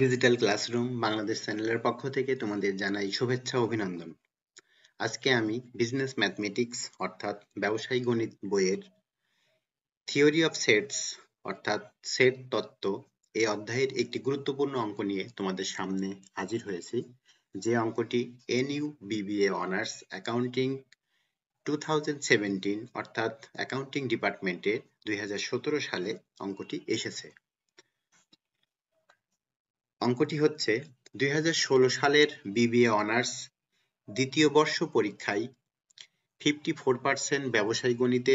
digital classroom Bangladesh চ্যানেলের পক্ষ থেকে তোমাদের জানাই শুভেচ্ছা অভিনন্দন আজকে আমি বিজনেস ম্যাথমেটিক্স অর্থাৎ ব্যবসায়ী গণিত বইয়ের থিওরি অফ সেটস অর্থাৎ সেট তত্ত্ব এই অধ্যায়ের একটি গুরুত্বপূর্ণ অঙ্ক নিয়ে তোমাদের সামনে হাজির হয়েছি যে অঙ্কটি NU BBA honours accounting two অর্থাৎ অ্যাকাউন্টিং ডিপার্টমেন্টের দুই সালে অঙ্কটি এসেছে অঙ্কটি হচ্ছে দুই সালের বিবিএ অনার্স দ্বিতীয় বর্ষ পরীক্ষায় ফিফটি ফোর পার্সেন্ট ব্যবসায়ী গণিতে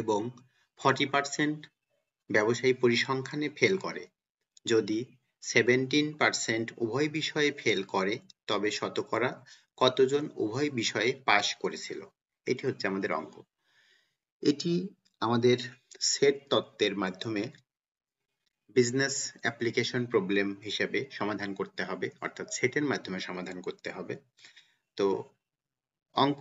এবং ফর্টি পার্সেন্ট ব্যবসায়ী পরিসংখ্যানে ফেল করে যদি সেভেন্টিন পার্সেন্ট উভয় বিষয়ে ফেল করে তবে শতকরা কতজন উভয় বিষয়ে পাশ করেছিল এটি হচ্ছে আমাদের অঙ্ক এটি আমাদের সেট তত্ত্বের মাধ্যমে বিজনেস অ্যাপ্লিকেশন প্রবলেম হিসেবে সমাধান করতে হবে অর্থাৎ সেটের মাধ্যমে সমাধান করতে হবে তো অঙ্ক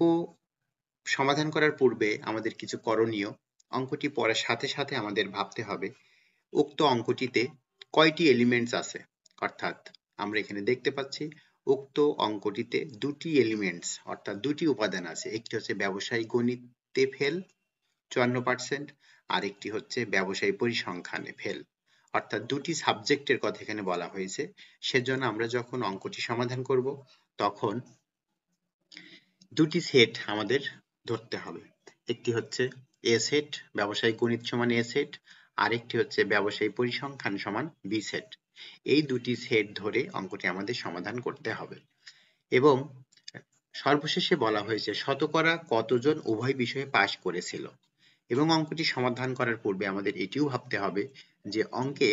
সমাধান করার পূর্বে আমাদের কিছু করণীয় অঙ্কটি পড়ার সাথে সাথে আমাদের ভাবতে হবে উক্ত অঙ্কটিতে কয়টি এলিমেন্টস আছে অর্থাৎ আমরা এখানে দেখতে পাচ্ছি উক্ত অঙ্কটিতে দুটি এলিমেন্টস অর্থাৎ দুটি উপাদান আছে একটি হচ্ছে ব্যবসায়ী গণিতে ফেল চুয়ান্ন পার্সেন্ট আর একটি হচ্ছে ব্যবসায়ী পরিসংখ্যানে ফেল অর্থাৎ দুটি সাবজেক্টের কথা এখানে বলা হয়েছে সেজন্য আমরা যখন অঙ্কটি সমাধান করব তখন দুটি সেট আমাদের ধরতে হবে একটি হচ্ছে এ সেট ব্যবসায়িক গণিত সমান এ সেট আরেকটি হচ্ছে ব্যবসায়ী পরিসংখ্যান সমান বি সেট এই দুটি সেট ধরে অঙ্কটি আমাদের সমাধান করতে হবে এবং সর্বশেষে বলা হয়েছে শতকরা কতজন উভয় বিষয়ে পাশ করেছিল এবং অঙ্কটি সমাধান করার পূর্বে আমাদের এটিও ভাবতে হবে যে অঙ্কে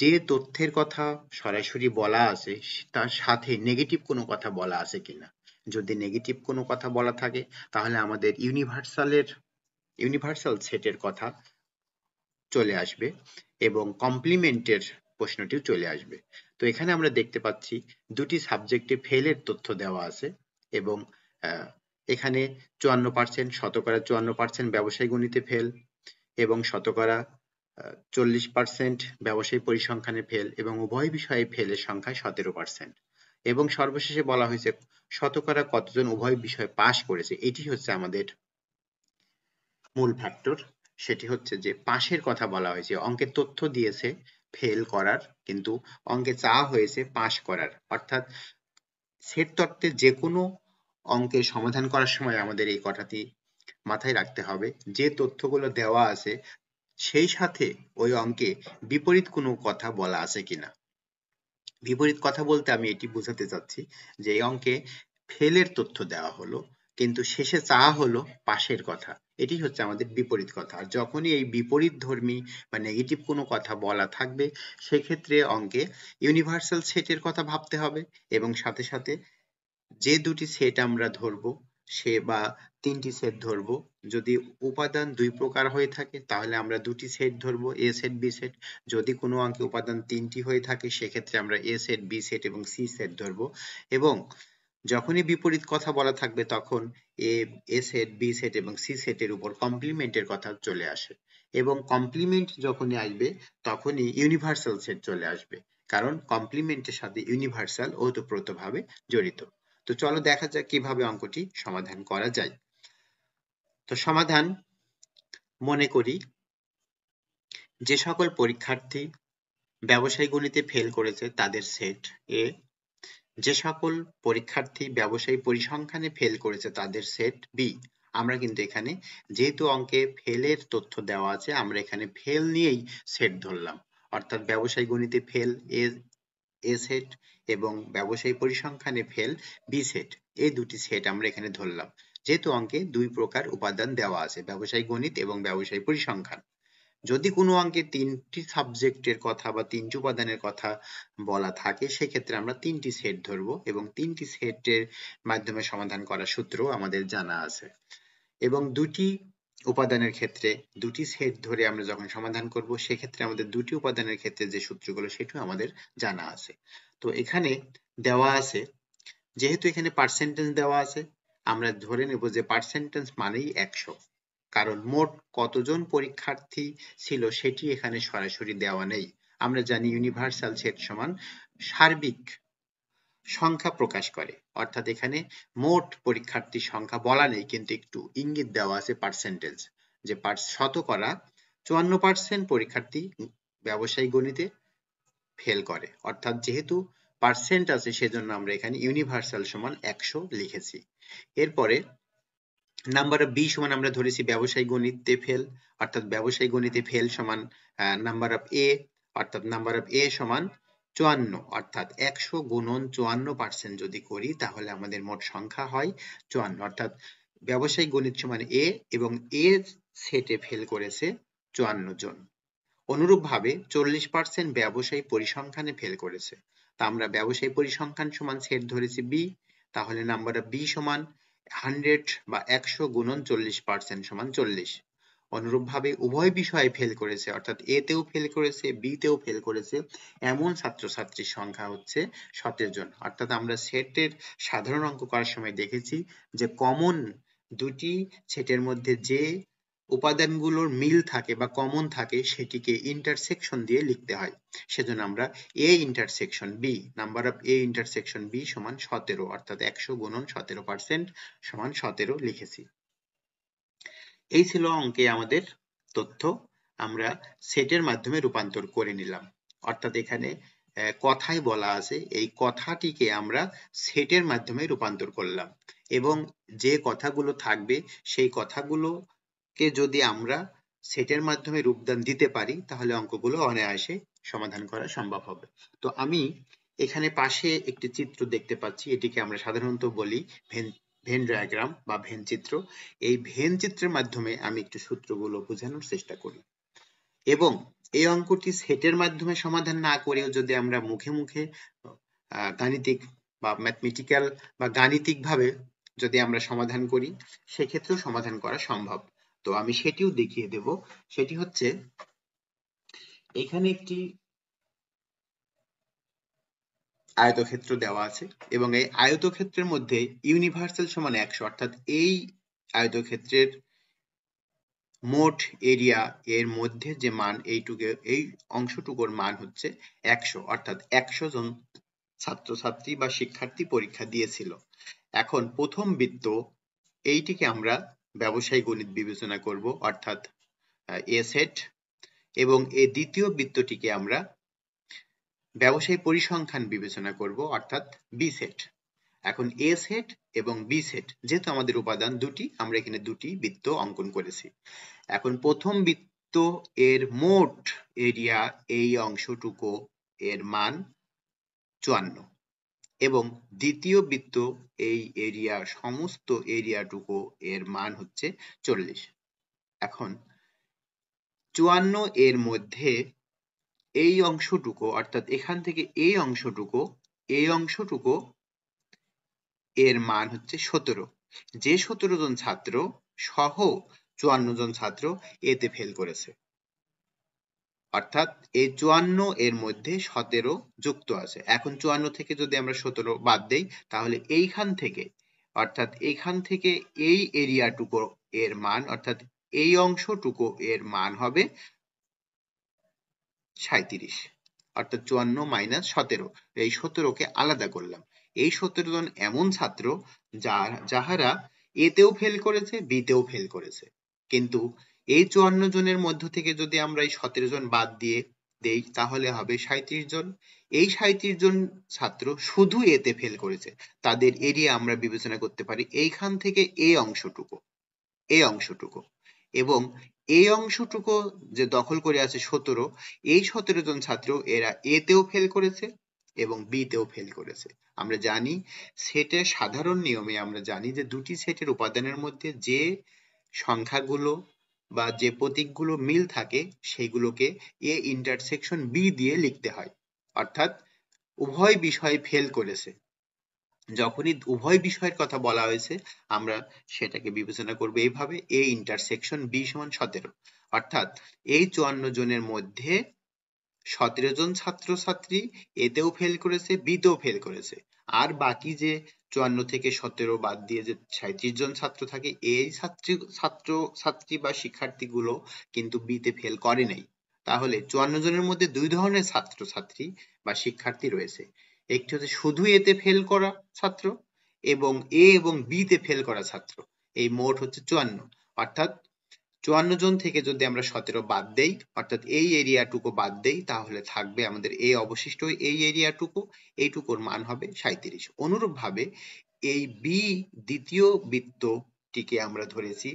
যে তথ্যের কথা সরাসরি বলা আছে তার সাথে নেগেটিভ কোনো কথা বলা আছে কিনা যদি নেগেটিভ কোনো কথা বলা থাকে তাহলে আমাদের ইউনিভার্সালের ইউনিভার্সাল সেটের কথা চলে আসবে এবং কমপ্লিমেন্টের প্রশ্নটিও চলে আসবে তো এখানে আমরা দেখতে পাচ্ছি দুটি সাবজেক্টে ফেলের তথ্য দেওয়া আছে এবং এখানে চুয়ান্ন পার্সেন্ট শতকরা চুয়ান্ন পার্সেন্ট ব্যবসায়ী গণিতে ফেল এবং শতকরা চল্লিশ পার্সেন্ট ব্যবসায়ী পরিসংখ্যানে ফেল এবং উভয় বিষয়ে ফেলের সংখ্যা সতেরো পার্সেন্ট এবং সর্বশেষে বলা হয়েছে শতকরা কতজন উভয় বিষয়ে পাশ করেছে এটি হচ্ছে আমাদের মূল ফ্যাক্টর সেটি হচ্ছে যে পাশের কথা বলা হয়েছে অঙ্কের তথ্য দিয়েছে ফেল করার কিন্তু অঙ্কে চাওয়া হয়েছে পাশ করার অর্থাৎ সেট তত্ত্বে যে কোনো অঙ্কের সমাধান করার সময় আমাদের এই কথাটি মাথায় রাখতে হবে যে তথ্যগুলো দেওয়া আছে সেই সাথে ওই অঙ্কে বিপরীত কোনো কথা বলা আছে কিনা বিপরীত কথা বলতে আমি এটি বোঝাতে চাচ্ছি যে এই অঙ্কে ফেলের তথ্য দেওয়া হলো কিন্তু শেষে চাওয়া হলো পাশের কথা এটি হচ্ছে আমাদের বিপরীত কথা আর যখনই এই বিপরীত ধর্মী বা নেগেটিভ কোনো কথা বলা থাকবে সেক্ষেত্রে অঙ্কে ইউনিভার্সাল সেটের কথা ভাবতে হবে এবং সাথে সাথে যে দুটি সেট আমরা ধরব সে বা তিনটি সেট ধরব যদি উপাদান দুই প্রকার হয়ে থাকে তাহলে আমরা দুটি সেট ধরব এ সেট বি সেট যদি কোনো অঙ্কে উপাদান তিনটি হয়ে থাকে সেক্ষেত্রে আমরা এ সেট বি সেট এবং সি সেট ধরব এবং যখনই বিপরীত কথা বলা থাকবে তখন A A set B set এবং সি সেটের উপর কমপ্লিমেন্টের কথা চলে আসে এবং কমপ্লিমেন্ট যখনই আসবে তখনই ইউনিভার্সাল সেট চলে আসবে কারণ কমপ্লিমেন্টের সাথে ইউনিভার্সাল ওতপ্রোতভাবে জড়িত তো চলো দেখা যাক কিভাবে অঙ্কটি সমাধান করা যায় তো সমাধান মনে করি যে সকল পরীক্ষার্থী ব্যবসায়ী গণিতে ফেল করেছে তাদের সেট এ যে সকল পরীক্ষার্থী ব্যবসায়ী পরিসংখ্যানে ফেল করেছে তাদের সেট বি আমরা কিন্তু এখানে যেহেতু অঙ্কে ফেলের তথ্য দেওয়া আছে আমরা এখানে ফেল নিয়েই সেট ধরলাম অর্থাৎ ব্যবসায়ী গণিতে ফেল এ এ সেট এবং ব্যবসায়ী পরিসংখ্যানে ফেল বি সেট এই দুটি সেট আমরা এখানে ধরলাম যেহেতু অঙ্কে দুই প্রকার উপাদান দেওয়া আছে ব্যবসায়ী গণিত এবং ব্যবসায়ী পরিসংখ্যান যদি কোনো অঙ্কে তিনটি সাবজেক্টের কথা বা তিনটি উপাদানের কথা বলা থাকে সেক্ষেত্রে আমরা তিনটি সেট ধরব এবং তিনটি সেটের মাধ্যমে সমাধান করার সূত্র আমাদের জানা আছে এবং দুটি উপাদানের ক্ষেত্রে দুটি সেট ধরে আমরা যখন সমাধান করব সেক্ষেত্রে আমাদের দুটি উপাদানের ক্ষেত্রে যে সূত্রগুলো সেটিও আমাদের জানা আছে তো এখানে দেওয়া আছে যেহেতু এখানে পার্সেন্টেজ দেওয়া আছে আমরা ধরে নেব যে পার্সেন্টেজ মানেই একশো কারণ মোট কতজন পরীক্ষার্থী ছিল সেটি এখানে সরাসরি দেওয়া নেই আমরা জানি ইউনিভার্সাল সেট সমান সার্বিক সংখ্যা প্রকাশ করে অর্থাৎ এখানে মোট পরীক্ষার্থীর সংখ্যা বলা নেই কিন্তু একটু ইঙ্গিত দেওয়া আছে পার্সেন্টেজ যে শতকরা চুয়ান্ন পার্সেন্ট পরীক্ষার্থী ব্যবসায়িক গণিতে ফেল করে অর্থাৎ যেহেতু পার্সেন্ট আছে সেজন্য আমরা এখানে ইউনিভার্সাল সমান একশো লিখেছি এরপরে নাম্বার অফ বি সমান আমরা ধরেছি ব্যবসায়িক গণিতে ফেল অর্থাৎ ব্যবসায়িক গণিতে ফেল সমান নাম্বার অফ এ অর্থাৎ নাম্বার অফ এ সমান চুয়ান্ন অর্থাৎ একশো গুণন চুয়ান্ন পার্সেন্ট যদি করি তাহলে আমাদের মোট সংখ্যা হয় চুয়ান্ন অর্থাৎ ব্যবসায়িক গণিত সমান এ এবং এ সেটে ফেল করেছে চুয়ান্ন জন অনুরূপভাবে চল্লিশ পার্সেন্ট ব্যবসায়ী পরিসংখ্যানে ফেল করেছে তা আমরা ব্যবসায়ী পরিসংখ্যান সমান সেট ধরেছি বি তাহলে নাম্বারটা বি সমান হান্ড্রেড বা একশো গুণন চল্লিশ পার্সেন্ট সমান চল্লিশ অনুরূপভাবে উভয় বিষয়ে ফেল করেছে অর্থাৎ এ তেও ফেল করেছে বি তেও ফেল করেছে এমন ছাত্রছাত্রীর সংখ্যা হচ্ছে সতেরো জন অর্থাৎ আমরা সেটের সাধারণ অঙ্ক করার সময় দেখেছি যে কমন দুটি সেটের মধ্যে যে উপাদানগুলোর মিল থাকে বা কমন থাকে সেটিকে ইন্টারসেকশন দিয়ে লিখতে হয় সেজন্য আমরা A intersection B number of A intersection B সমান সতেরো অর্থাৎ একশো গুণন সতেরো পার্সেন্ট সমান সতেরো লিখেছি এই ছিল অঙ্কে আমাদের তথ্য আমরা সেটের মাধ্যমে রূপান্তর করে নিলাম অর্থাৎ এখানে কথায় বলা আছে এই কথাটিকে আমরা সেটের মাধ্যমে রূপান্তর করলাম এবং যে কথাগুলো থাকবে সেই কথাগুলোকে যদি আমরা সেটের মাধ্যমে রূপদান দিতে পারি তাহলে অঙ্কগুলো অনায়াসে সমাধান করা সম্ভব হবে তো আমি এখানে পাশে একটি চিত্র দেখতে পাচ্ছি এটিকে আমরা সাধারণত বলি ভেন ডায়াগ্রাম বা ভেন চিত্র এই ভেন চিত্রের মাধ্যমে আমি একটু সূত্রগুলো বোঝানোর চেষ্টা করি এবং এই অঙ্কটি সেটের মাধ্যমে সমাধান না করেও যদি আমরা মুখে মুখে গাণিতিক বা ম্যাথমেটিক্যাল বা গাণিতিকভাবে যদি আমরা সমাধান করি সেক্ষেত্রেও সমাধান করা সম্ভব তো আমি সেটিও দেখিয়ে দেব সেটি হচ্ছে এখানে একটি আয়তক্ষেত্র দেওয়া আছে এবং এই আয়তক্ষেত্রের মধ্যে ইউনিভার্সাল সমান একশো অর্থাৎ এই আয়তক্ষেত্রের মোট এরিয়া এর মধ্যে যে মান এইটুকু এই অংশটুকুর মান হচ্ছে একশো অর্থাৎ একশো জন ছাত্রছাত্রী বা শিক্ষার্থী পরীক্ষা দিয়েছিল এখন প্রথম বৃত্ত এইটিকে আমরা ব্যবসায়ী গণিত বিবেচনা করব অর্থাৎ এ সেট এবং এই দ্বিতীয় বৃত্তটিকে আমরা ব্যবসায়ী পরিসংখ্যান বিবেচনা করব অর্থাৎ বি সেট এখন এ সেট এবং বি সেট যেহেতু আমাদের উপাদান দুটি আমরা এখানে দুটি বৃত্ত অঙ্কন করেছি এখন প্রথম বৃত্ত এর মোট এরিয়া এই অংশটুকু এর মান চুয়ান্ন এবং দ্বিতীয় বৃত্ত এই এরিয়া সমস্ত এরিয়াটুকু এর মান হচ্ছে চল্লিশ এখন চুয়ান্ন এর মধ্যে এই অংশটুকু অর্থাৎ এখান থেকে এই অংশটুকু এই অংশটুকু এর মান হচ্ছে সতেরো যে সতেরো জন ছাত্র সহ চুয়ান্ন জন ছাত্র এতে ফেল করেছে অর্থাৎ এই চুয়ান্ন এর মধ্যে সতেরো যুক্ত আছে এখন চুয়ান্ন থেকে যদি আমরা সতেরো বাদ দেই তাহলে এইখান থেকে অর্থাৎ এইখান থেকে এই এরিয়াটুকু এর মান অর্থাৎ এই অংশটুকু এর মান হবে সাঁইত্রিশ অর্থাৎ চুয়ান্ন মাইনাস সতেরো এই কে আলাদা করলাম এই সতেরো জন এমন ছাত্র যার যাহারা এতেও ফেল করেছে বিতেও ফেল করেছে কিন্তু এই চুয়ান্ন জনের মধ্য থেকে যদি আমরা এই সতেরো জন বাদ দিয়ে দেই তাহলে হবে সাঁইত্রিশ জন এই সাঁইত্রিশ জন ছাত্র শুধু এতে ফেল করেছে তাদের এরিয়া আমরা বিবেচনা করতে পারি এইখান থেকে এই অংশটুকু এই অংশটুকু এবং এই অংশটুকু যে দখল করে আছে সতেরো এই সতেরো জন ছাত্র এরা এতেও ফেল করেছে এবং বিতেও ফেল করেছে আমরা জানি সেটের সাধারণ নিয়মে আমরা জানি যে দুটি সেটের উপাদানের মধ্যে যে সংখ্যাগুলো বা যে প্রতীকগুলো মিল থাকে সেগুলোকে এ ইন্টারসেকশন বি দিয়ে লিখতে হয় অর্থাৎ উভয় বিষয় ফেল করেছে যখনই উভয় বিষয়ের কথা বলা হয়েছে আমরা সেটাকে বিবেচনা করব এইভাবে এ ইন্টারসেকশন বি সমান সতেরো অর্থাৎ এই চুয়ান্ন জনের মধ্যে সতেরো জন ছাত্র ছাত্রছাত্রী এতেও ফেল করেছে বিতেও ফেল করেছে আর বাকি যে চুয়ান্ন থেকে সতেরো বাদ দিয়ে যে সাঁত্রিশ জন ছাত্র থাকে এই ছাত্রী ছাত্র ছাত্রী বা শিক্ষার্থী গুলো কিন্তু বিতে ফেল করে নাই তাহলে চুয়ান্ন জনের মধ্যে দুই ধরনের ছাত্র ছাত্রী বা শিক্ষার্থী রয়েছে একটি হচ্ছে শুধু এতে ফেল করা ছাত্র এবং এ এবং বি তে ফেল করা ছাত্র এই মোট হচ্ছে চুয়ান্ন অর্থাৎ চুয়ান্ন জন থেকে যদি আমরা সতেরো বাদ দেই অর্থাৎ এই এরিয়াটুকু বাদ দেই তাহলে থাকবে আমাদের এ অবশিষ্ট এই এরিয়াটুকু এইটুকুর মান হবে সাঁত্রিশ অনুরূপভাবে এই বি দ্বিতীয় বৃত্তটিকে আমরা ধরেছি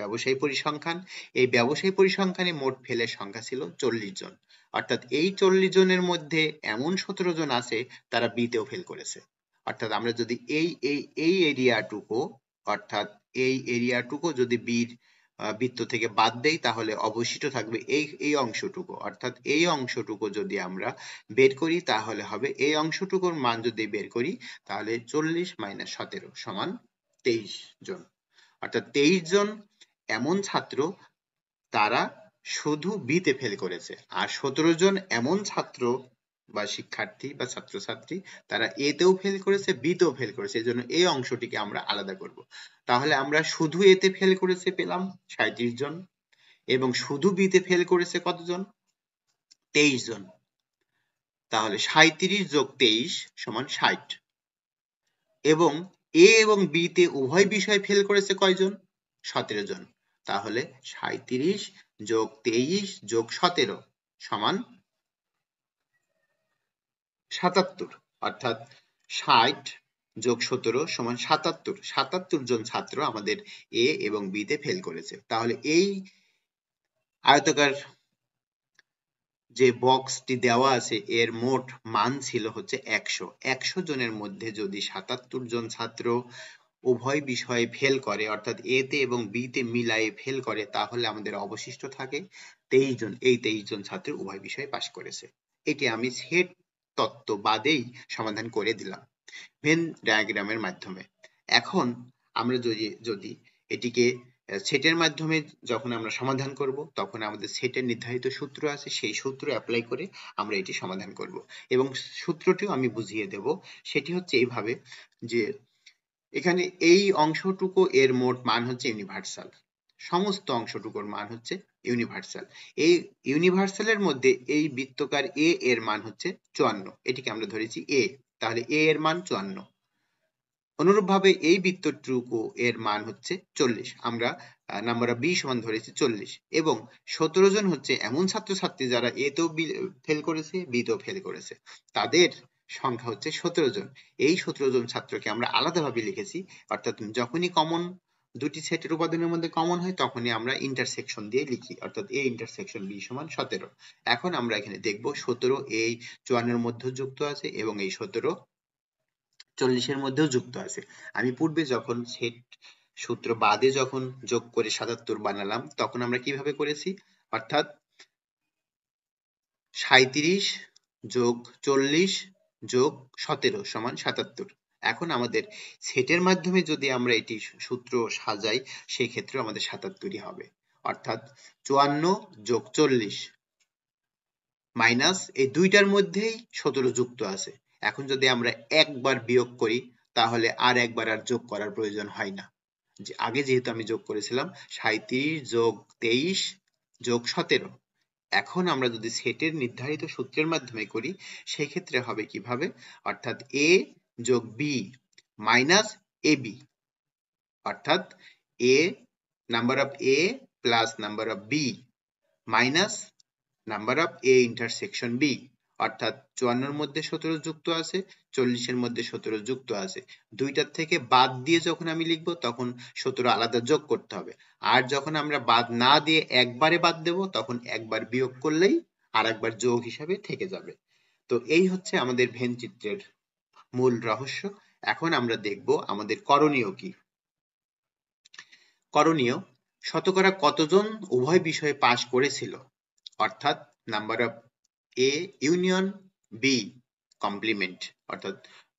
ব্যবসায়ী পরিসংখ্যান এই ব্যবসায়ী পরিসংখ্যানে মোট ফেলের সংখ্যা ছিল চল্লিশ জন অর্থাৎ এই চল্লিশ জনের মধ্যে এমন সতেরো জন আছে তারা বিতেও ফেল করেছে অর্থাৎ আমরা যদি এই এই এই এরিয়াটুকু অর্থাৎ এই এরিয়াটুকু যদি বির বৃত্ত থেকে বাদ দেই তাহলে অবশিষ্ট থাকবে এই এই অংশটুকু অর্থাৎ এই অংশটুকু যদি আমরা বের করি তাহলে হবে এই অংশটুকুর মান যদি বের করি তাহলে চল্লিশ মাইনাস সতেরো সমান তেইশ জন অর্থাৎ তেইশ জন এমন ছাত্র তারা শুধু বিতে ফেল করেছে আর সতেরো জন এমন ছাত্র বা শিক্ষার্থী বা ছাত্রছাত্রী তারা এতেও ফেল করেছে বিতেও ফেল করেছে এই জন্য এই অংশটিকে আমরা আলাদা করব তাহলে আমরা শুধু এতে ফেল করেছে পেলাম সাঁত্রিশ জন এবং শুধু বিতে ফেল করেছে কতজন তেইশ জন তাহলে সাঁত্রিশ যোগ তেইশ সমান ষাট এবং এ এবং বিতে উভয় বিষয়ে ফেল করেছে কয়জন সতেরো জন তাহলে সাঁত্রিশ যোগ তেইশ যোগ সতেরো সমান সাতাত্তর অর্থাৎ ষাট যোগ সতেরো সমান সাতাত্তর সাতাত্তর জন ছাত্র আমাদের এ এবং বিতে ফেল করেছে তাহলে এই আয়তকার যে বক্সটি দেওয়া আছে এর মোট মান ছিল হচ্ছে একশো একশো জনের মধ্যে যদি সাতাত্তর জন ছাত্র উভয় বিষয়ে ফেল করে অর্থাৎ এ তে এবং বি তে মিলায়ে ফেল করে তাহলে আমাদের অবশিষ্ট থাকে তেইশ জন এই তেইশ জন ছাত্র উভয় বিষয়ে পাশ করেছে এটি আমি সেট তত্ত্ব বাদেই সমাধান করে দিলাম ভেন ডায়াগ্রামের মাধ্যমে এখন আমরা যদি যদি এটিকে সেটের মাধ্যমে যখন আমরা সমাধান করব তখন আমাদের সেটের নির্ধারিত সূত্র আছে সেই সূত্র অ্যাপ্লাই করে আমরা এটি সমাধান করব এবং সূত্রটিও আমি বুঝিয়ে দেব সেটি হচ্ছে এইভাবে যে এখানে এই অংশটুকু এর মোট মান হচ্ছে ইউনিভার্সাল সমস্ত অংশটুকুর মান হচ্ছে ইউনিভার্সাল এই ইউনিভার্সালের মধ্যে এই বৃত্তকার এ এর মান হচ্ছে চুয়ান্ন এটিকে আমরা ধরেছি এ তাহলে এ এর মান চুয়ান্ন অনুরূপভাবে এই বৃত্তটুকু এর মান হচ্ছে চল্লিশ আমরা নাম্বার বি সমান ধরেছি চল্লিশ এবং সতেরো জন হচ্ছে এমন ছাত্রছাত্রী যারা এ তো ফেল করেছে বি তো ফেল করেছে তাদের সংখ্যা হচ্ছে সতেরো জন এই সতেরো জন ছাত্রকে আমরা আলাদাভাবে লিখেছি অর্থাৎ যখনই কমন দুটি সেটের উপাদানের মধ্যে কমন হয় তখনই আমরা ইন্টারসেকশন দিয়ে লিখি অর্থাৎ এ ইন্টারসেকশন বি সমান সতেরো এখন আমরা এখানে দেখব সতেরো এই চুয়ান্নের মধ্যে যুক্ত আছে এবং এই সতেরো চল্লিশের মধ্যেও যুক্ত আছে আমি পূর্বে যখন সেট সূত্র বাদে যখন যোগ করে সাতাত্তর বানালাম তখন আমরা কিভাবে করেছি অর্থাৎ সাঁত্রিশ যোগ চল্লিশ যোগ সতেরো সমান সাতাত্তর এখন আমাদের সেটের মাধ্যমে যদি আমরা এটি সূত্র সাজাই সেই ক্ষেত্রে আমাদের সাতাত্তরই হবে অর্থাৎ চুয়ান্ন যোগ চল্লিশ মাইনাস এই দুইটার মধ্যেই সতেরো যুক্ত আছে এখন যদি আমরা একবার বিয়োগ করি তাহলে আর একবার আর যোগ করার প্রয়োজন হয় না আগে যেহেতু আমি যোগ করেছিলাম সাঁত্রিশ যোগ তেইশ যোগ সতেরো এখন আমরা যদি সেটের নির্ধারিত সূত্রের মাধ্যমে করি সেক্ষেত্রে হবে কিভাবে অর্থাৎ এ যোগ বি মাইনাস এ বি অর্থাৎ A number of A plus number of B minus number of A intersection B অর্থাৎ চুয়ান্নর মধ্যে সতেরো যুক্ত আছে চল্লিশের মধ্যে সতেরো যুক্ত আছে দুইটার থেকে বাদ দিয়ে যখন আমি লিখব তখন সতেরো আলাদা যোগ করতে হবে আর যখন আমরা বাদ না দিয়ে একবারে বাদ দেব তখন একবার বিয়োগ করলেই আর একবার যোগ হিসাবে থেকে যাবে তো এই হচ্ছে আমাদের ভেন চিত্রের মূল রহস্য এখন আমরা দেখব আমাদের করণীয় কি করণীয় শতকরা কতজন উভয় বিষয়ে পাশ করেছিল অর্থাৎ number of A union B complement অর্থাৎ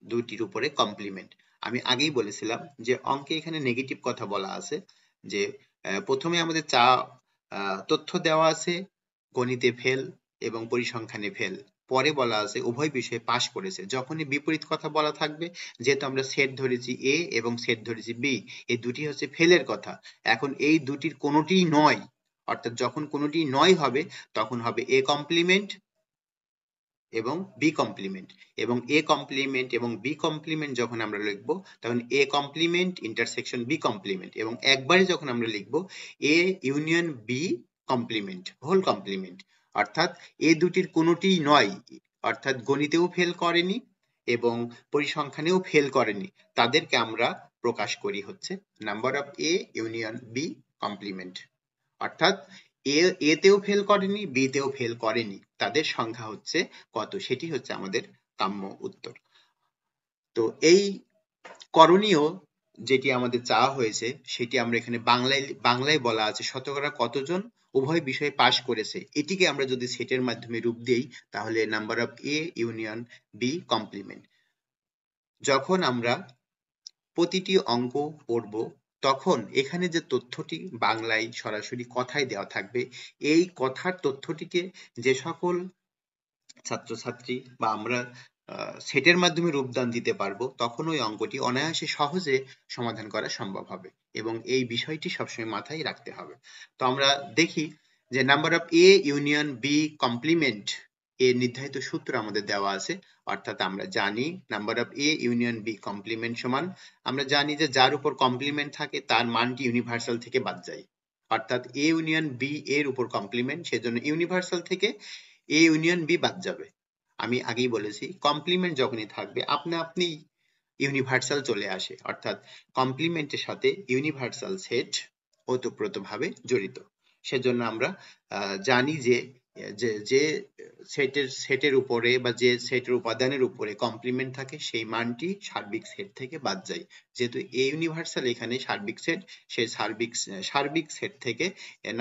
দুইটির উপরে কমপ্লিমেন্ট আমি আগেই বলেছিলাম যে অঙ্কে এখানে নেগেটিভ কথা বলা আছে যে প্রথমে আমাদের চা তথ্য দেওয়া আছে গণিতে ফেল এবং পরিসংখ্যানে ফেল পরে বলা আছে উভয় বিষয়ে পাশ করেছে যখনই বিপরীত কথা বলা থাকবে যেহেতু আমরা সেট ধরেছি এ এবং সেট ধরেছি বি এই দুটি হচ্ছে ফেলের কথা এখন এই দুটির কোনোটিই নয় অর্থাৎ যখন কোনোটি নয় হবে তখন হবে এ কমপ্লিমেন্ট এবং বি কমপ্লিমেন্ট এবং এ কমপ্লিমেন্ট এবং বি কমপ্লিমেন্ট যখন আমরা লিখব তখন A complement intersection B complement এবং একবারে যখন আমরা লিখব A union B complement whole complement অর্থাৎ এ দুটির কোনোটিই নয় অর্থাৎ গণিতেও ফেল করেনি এবং পরিসংখ্যানেও ফেল করেনি তাদেরকে আমরা প্রকাশ করি হচ্ছে number of A union B complement অর্থাৎ এ এতেও ফেল করেনি বিতেও ফেল করেনি তাদের সংখ্যা হচ্ছে কত সেটি হচ্ছে আমাদের কাম্য উত্তর তো এই করণীয় যেটি আমাদের চাওয়া হয়েছে সেটি আমরা এখানে বাংলায় বাংলায় বলা আছে শতকরা কতজন উভয় বিষয়ে পাশ করেছে এটিকে আমরা যদি সেটের মাধ্যমে রূপ দিই তাহলে number of A union B complement যখন আমরা প্রতিটি অঙ্ক পড়ব তখন এখানে যে তথ্যটি বাংলায় সরাসরি কথায় দেওয়া থাকবে এই কথার তথ্যটিকে যে সকল ছাত্রছাত্রী বা আমরা সেটের মাধ্যমে রূপদান দিতে পারবো তখন ওই অঙ্কটি অনায়াসে সহজে সমাধান করা সম্ভব হবে এবং এই বিষয়টি সবসময় মাথায় রাখতে হবে তো আমরা দেখি যে number of A union B complement এর নির্ধারিত সূত্র আমাদের দেওয়া আছে অর্থাৎ আমরা জানি number of A union B complement সমান আমরা জানি যে যার উপর কমপ্লিমেন্ট থাকে তার মানটি ইউনিভার্সাল থেকে বাদ যায় অর্থাৎ এ ইউনিয়ন বি এর উপর কমপ্লিমেন্ট সেজন্য ইউনিভার্সাল থেকে এ ইউনিয়ন বি বাদ যাবে আমি আগেই বলেছি কমপ্লিমেন্ট যখনই থাকবে আপনি আপনি ইউনিভার্সাল চলে আসে অর্থাৎ কমপ্লিমেন্টের সাথে ইউনিভার্সাল সেট ওতপ্রোতভাবে জড়িত সেজন্য আমরা জানি যে যে যে সেটের সেটের উপরে বা যে সেটের উপাদানের উপরে কমপ্লিমেন্ট থাকে সেই মানটি সার্বিক সেট থেকে বাদ যায় যেহেতু এ ইউনিভার্সাল এখানে সার্বিক সেট সেই সার্বিক সার্বিক সেট থেকে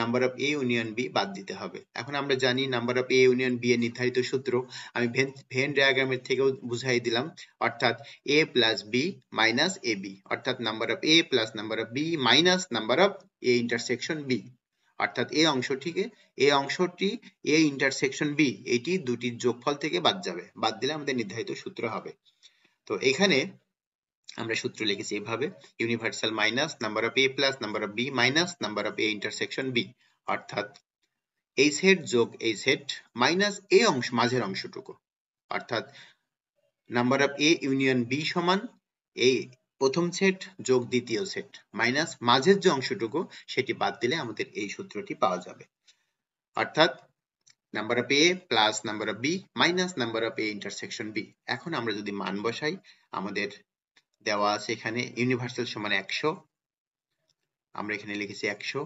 number of A union B বাদ দিতে হবে এখন আমরা জানি number of A union B এর নির্ধারিত সূত্র আমি ভেন ভেন ডায়াগ্রামের থেকেও বুঝাই দিলাম অর্থাৎ A plus B minus A B অর্থাৎ number of A plus number of B minus number of A intersection B অর্থাৎ এই অংশটিকে এই অংশটি এ ইন্টারসেকশন বি এটি দুটির যোগফল থেকে বাদ যাবে বাদ দিলে আমাদের নির্ধারিত সূত্র হবে তো এখানে আমরা সূত্র লিখেছি এভাবে universal minus number of A plus number of B minus number of A intersection B অর্থাৎ এই সেট যোগ এই সেট মাইনাস এ অংশ মাঝের অংশটুকু অর্থাৎ number of A union B সমান এই প্রথম সেট যোগ দ্বিতীয় সেট মাইনাস মাঝের যে অংশটুকু সেটি বাদ দিলে আমাদের এই সূত্রটি পাওয়া যাবে অর্থাৎ number of A plus number of B minus number of A intersection B এখন আমরা যদি মান বসাই আমাদের দেওয়া আছে এখানে ইউনিভার্সাল সমান একশো আমরা এখানে লিখেছি একশো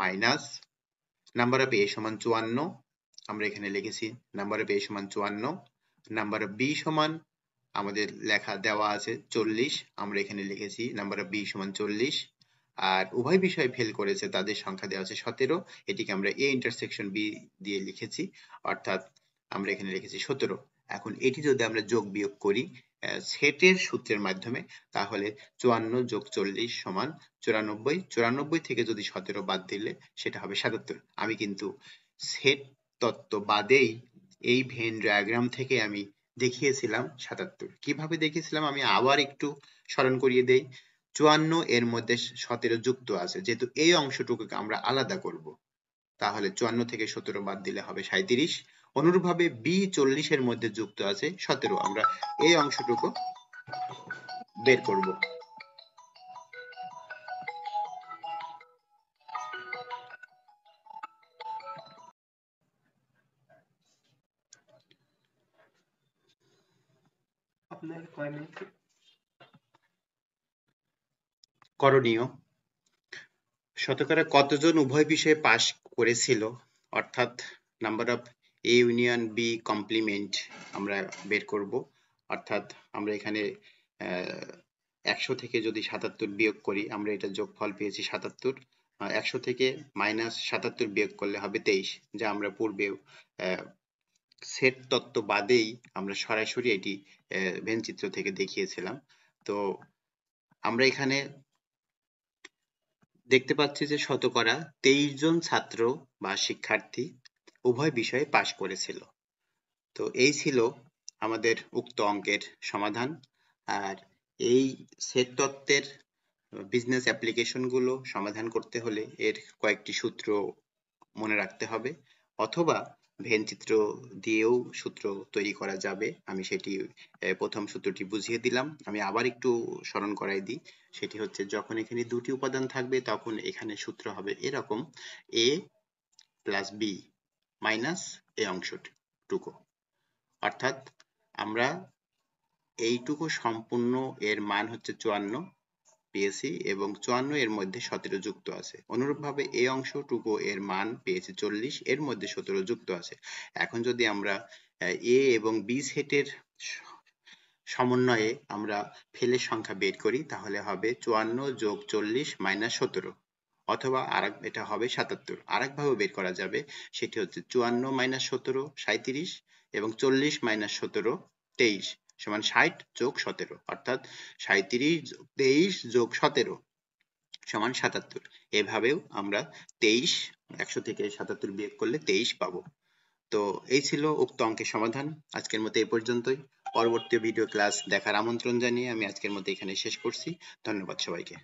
মাইনাস নাম্বার অফ এ সমান চুয়ান্ন আমরা এখানে লিখেছি নাম্বার অফ এ সমান চুয়ান্ন নাম্বার অফ বি সমান আমাদের লেখা দেওয়া আছে চল্লিশ আমরা এখানে লিখেছি নাম্বার বি সমান চল্লিশ আর উভয় বিষয় ফেল করেছে তাদের সংখ্যা দেওয়া আছে সতেরো এটিকে আমরা এ ইন্টারসেকশন বি দিয়ে লিখেছি অর্থাৎ আমরা এখানে লিখেছি সতেরো এখন এটি যদি আমরা যোগ বিয়োগ করি সেটের সূত্রের মাধ্যমে তাহলে চুয়ান্ন যোগ চল্লিশ সমান চুরানব্বই চুরানব্বই থেকে যদি সতেরো বাদ দিলে সেটা হবে সাতাত্তর আমি কিন্তু সেট তত্ত্ব বাদেই এই ভেন ডায়াগ্রাম থেকে আমি দেখিয়েছিলাম সাতাত্তর কিভাবে দেখিয়েছিলাম আমি আবার একটু স্মরণ করিয়ে দেই চুয়ান্ন এর মধ্যে সতেরো যুক্ত আছে যেহেতু এই অংশটুকু আমরা আলাদা করব তাহলে চুয়ান্ন থেকে সতেরো বাদ দিলে হবে সাঁত্রিশ অনুরূপভাবে বি চল্লিশের মধ্যে যুক্ত আছে সতেরো আমরা এই অংশটুকু বের করবো আপনার করণীয় শতকরা কতজন উভয় বিষয়ে পাশ করেছিল অর্থাৎ number of A union B complement আমরা বের করব অর্থাৎ আমরা এখানে একশো থেকে যদি সাতাত্তর বিয়োগ করি আমরা এটা যোগফল পেয়েছি সাতাত্তর একশো থেকে মাইনাস সাতাত্তর বিয়োগ করলে হবে তেইশ যা আমরা পূর্বেও সেট তত্ত্ব বাদেই আমরা সরাসরি এটি ভেন চিত্র থেকে দেখিয়েছিলাম তো আমরা এখানে দেখতে পাচ্ছি যে শতকরা তেইশ জন ছাত্র বা শিক্ষার্থী উভয় বিষয়ে পাশ করেছিল তো এই ছিল আমাদের উক্ত অঙ্কের সমাধান আর এই সেট তত্ত্বের বিজনেস অ্যাপ্লিকেশনগুলো সমাধান করতে হলে এর কয়েকটি সূত্র মনে রাখতে হবে অথবা ভেন চিত্র দিয়েও সূত্র তৈরি করা যাবে আমি সেটি প্রথম সূত্রটি বুঝিয়ে দিলাম আমি আবার একটু স্মরণ করাই দিই সেটি হচ্ছে যখন এখানে দুটি উপাদান থাকবে তখন এখানে সূত্র হবে এরকম A plus B minus A অংশটুকু অর্থাৎ আমরা এইটুকু সম্পূর্ণ এর মান হচ্ছে চুয়ান্ন পেয়েছি এবং চুয়ান্ন এর মধ্যে সতেরো যুক্ত আছে অনুরূপভাবে এই অংশটুকু এর মান পেয়েছি চল্লিশ এর মধ্যে সতেরো যুক্ত আছে এখন যদি আমরা এ এবং বি সেটের সমন্বয়ে আমরা ফেলের সংখ্যা বের করি তাহলে হবে চুয়ান্ন যোগ চল্লিশ মাইনাস সতেরো অথবা আর এটা হবে সাতাত্তর আর একভাবে বের করা যাবে সেটি হচ্ছে চুয়ান্ন মাইনাস সতেরো সাঁত্রিশ এবং চল্লিশ মাইনাস সতেরো তেইশ সমান ষাট যোগ সতেরো অর্থাৎ সাঁত্রিশ তেইশ যোগ সতেরো সমান সাতাত্তর এভাবেও আমরা তেইশ একশো থেকে সাতাত্তর বিয়োগ করলে তেইশ পাবো তো এই ছিল উক্ত অঙ্কের সমাধান আজকের মতো এই পর্যন্তই পরবর্তী ভিডিও ক্লাস দেখার আমন্ত্রণ জানিয়ে আমি আজকের মতো এখানে শেষ করছি ধন্যবাদ সবাইকে